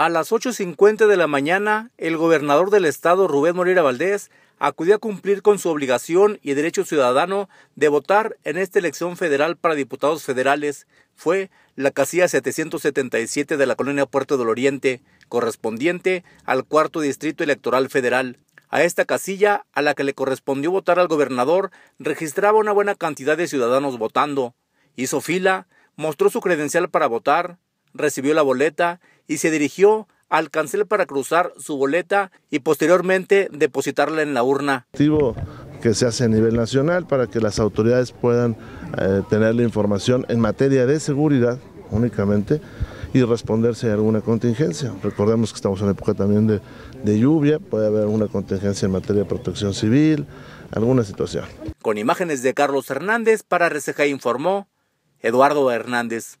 A las 8.50 de la mañana, el gobernador del estado, Rubén Morera Valdés, acudió a cumplir con su obligación y derecho ciudadano de votar en esta elección federal para diputados federales. Fue la casilla 777 de la colonia Puerto del Oriente, correspondiente al cuarto distrito electoral federal. A esta casilla, a la que le correspondió votar al gobernador, registraba una buena cantidad de ciudadanos votando. Hizo fila, mostró su credencial para votar, recibió la boleta y se dirigió al cancel para cruzar su boleta y posteriormente depositarla en la urna. Que se hace a nivel nacional para que las autoridades puedan eh, tener la información en materia de seguridad únicamente y responderse a alguna contingencia. Recordemos que estamos en época también de, lluvia, puede haber alguna contingencia en materia de protección civil, alguna situación. Con imágenes de Carlos Hernández para Receja informó Eduardo Hernández.